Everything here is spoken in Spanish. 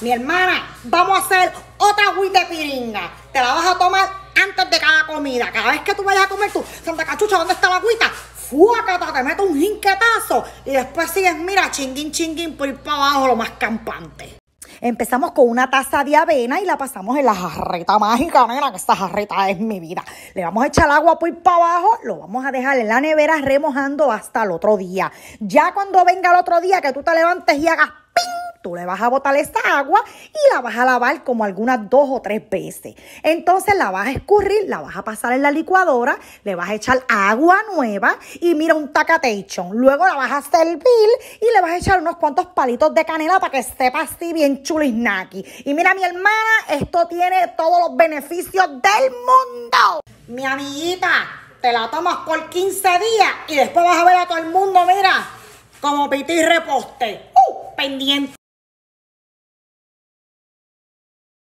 Mi hermana, vamos a hacer otra agüita de piringa. Te la vas a tomar antes de cada comida. Cada vez que tú vayas a comer tú, Santa Cachucha, ¿dónde está la agüita? Fuacata, te meto un jinquetazo. Y después sigues, mira, chinguín, chinguín, por ir para abajo, lo más campante. Empezamos con una taza de avena y la pasamos en la jarreta mágica, nena, que esta jarreta es mi vida. Le vamos a echar agua por para abajo, lo vamos a dejar en la nevera remojando hasta el otro día. Ya cuando venga el otro día, que tú te levantes y hagas tú le vas a botar esa agua y la vas a lavar como algunas dos o tres veces. Entonces la vas a escurrir, la vas a pasar en la licuadora, le vas a echar agua nueva y mira un tacatechón. Luego la vas a servir y le vas a echar unos cuantos palitos de canela para que sepa así bien chulisnaki. Y mira mi hermana, esto tiene todos los beneficios del mundo. Mi amiguita, te la tomas por 15 días y después vas a ver a todo el mundo, mira, como piti reposte. ¡Uh! Pendiente.